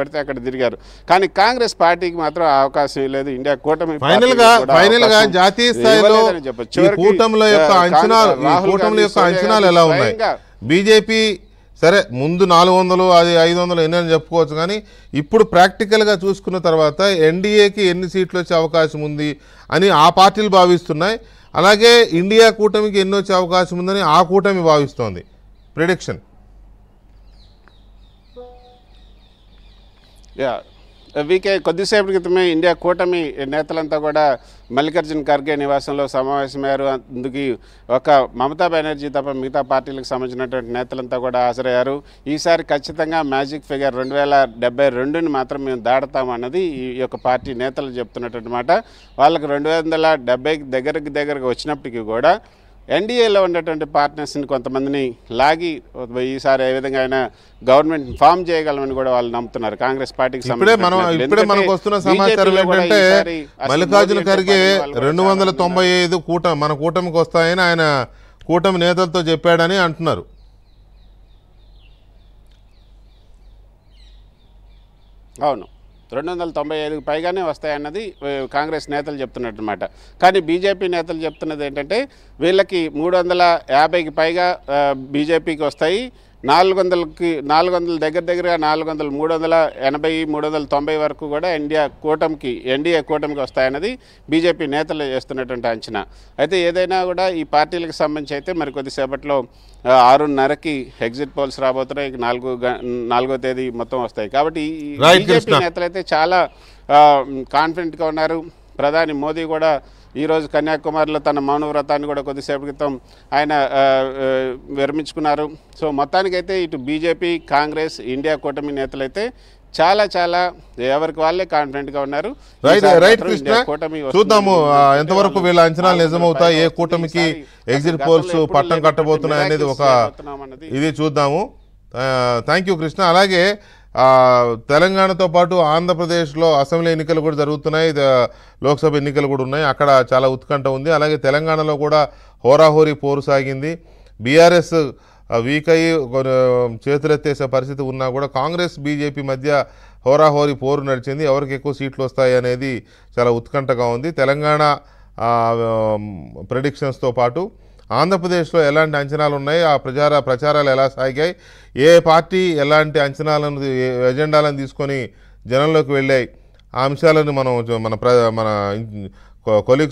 పడితే అక్కడ తిరిగారు కానీ కాంగ్రెస్ పార్టీకి మాత్రం అవకాశం లేదు ఇండియా కూటమి ఫైనల్ జాతీయ స్థాయిలో కూటమిల యొక్క అంచనాలు యొక్క అంచనాలు ఎలా ఉన్నాయి బీజేపీ సరే ముందు నాలుగు వందలు అది ఐదు వందలు అని చెప్పుకోవచ్చు కానీ ఇప్పుడు ప్రాక్టికల్గా చూసుకున్న తర్వాత ఎన్డీఏకి ఎన్ని సీట్లు వచ్చే అవకాశం ఉంది అని ఆ పార్టీలు భావిస్తున్నాయి అలాగే ఇండియా కూటమికి ఎన్ని వచ్చే అవకాశం ఉందని ఆ కూటమి భావిస్తోంది ప్రిడిక్షన్ యా వీకే కొద్దిసేపటి క్రితమే ఇండియా కూటమి నేతలంతా కూడా మల్లికార్జున ఖర్గే నివాసంలో సమావేశమయ్యారు అందుకు ఒక మమతా బెనర్జీ తప్ప మిగతా పార్టీలకు సంబంధించినటువంటి నేతలంతా కూడా హాజరయ్యారు ఈసారి ఖచ్చితంగా మ్యాజిక్ ఫిగర్ రెండు వేల డెబ్బై రెండుని మాత్రం మేము దాడతామన్నది ఈ యొక్క పార్టీ నేతలు చెప్తున్నటువంటి మాట వాళ్ళకి రెండు వందల డెబ్బైకి దగ్గరకు దగ్గరకు వచ్చినప్పటికీ కూడా ఎన్డీఏలో ఉన్నటువంటి పార్ట్నర్స్ని కొంతమందిని లాగి ఈసారి ఏ విధంగా అయినా గవర్నమెంట్ ఫామ్ చేయగలమని కూడా వాళ్ళు నమ్ముతున్నారు కాంగ్రెస్ పార్టీకి మల్లికార్జున ఖర్గే రెండు వందల తొంభై ఐదు కూటమి మన కూటమికి వస్తాయని ఆయన కూటమి నేతలతో చెప్పాడని అంటున్నారు అవును రెండు వందల తొంభై ఐదుకు పైగానే వస్తాయన్నది కాంగ్రెస్ నేతలు అనమాట కానీ బీజేపీ నేతలు చెప్తున్నది ఏంటంటే వీళ్ళకి మూడు వందల యాభైకి పైగా బీజేపీకి వస్తాయి నాలుగు వందలకి నాలుగు వందల దగ్గర దగ్గరగా నాలుగు వందల మూడు వందల ఎనభై మూడు వందల తొంభై వరకు కూడా ఇండియా కూటమికి ఎన్డీఏ కూటమికి వస్తాయన్నది బీజేపీ నేతలు చేస్తున్నటువంటి అంచనా అయితే ఏదైనా కూడా ఈ పార్టీలకు సంబంధించి అయితే మరి కొద్దిసేపట్లో ఆరున్నరకి ఎగ్జిట్ పోల్స్ రాబోతున్నాయి నాలుగు నాలుగో తేదీ మొత్తం వస్తాయి కాబట్టి బీజేపీ నేతలు అయితే చాలా కాన్ఫిడెంట్గా ఉన్నారు ప్రధాని మోదీ కూడా ఈరోజు కన్యాకుమారిలో తన మౌనవ్రతాన్ని కూడా కొద్దిసేపు క్రితం ఆయన విరమించుకున్నారు సో మొత్తానికైతే ఇటు బీజేపీ కాంగ్రెస్ ఇండియా కూటమి నేతలైతే చాలా చాలా ఎవరికి వాళ్ళే కాన్ఫిడెంట్ గా ఉన్నారు కృష్ణ చూద్దాము ఎంతవరకు వీళ్ళ అంచనాలు నిజమవుతాయి ఏ కూటమికి ఎగ్జిట్ పోల్స్ పట్టం కట్టబోతున్నాయి అనేది ఒక ఇది చూద్దాము థ్యాంక్ కృష్ణ అలాగే తెలంగాణతో పాటు ఆంధ్రప్రదేశ్లో అసెంబ్లీ ఎన్నికలు కూడా జరుగుతున్నాయి లోక్సభ ఎన్నికలు కూడా ఉన్నాయి అక్కడ చాలా ఉత్కంఠ ఉంది అలాగే తెలంగాణలో కూడా హోరాహోరీ పోరు సాగింది బీఆర్ఎస్ వీక్ అయ్యి చేతులెత్తేసే పరిస్థితి ఉన్నా కూడా కాంగ్రెస్ బీజేపీ మధ్య హోరాహోరీ పోరు నడిచింది ఎవరికి ఎక్కువ సీట్లు వస్తాయి అనేది చాలా ఉత్కంఠగా ఉంది తెలంగాణ ప్రెడిక్షన్స్తో పాటు ఆంధ్రప్రదేశ్లో ఎలాంటి అంచనాలు ఉన్నాయి ఆ ప్రచార ప్రచారాలు ఎలా సాగాయి ఏ పార్టీ ఎలాంటి అంచనాలను ఎజెండాలను తీసుకొని జనంలోకి వెళ్ళాయి ఆ అంశాలను మనం మన ప్ర మన కొలి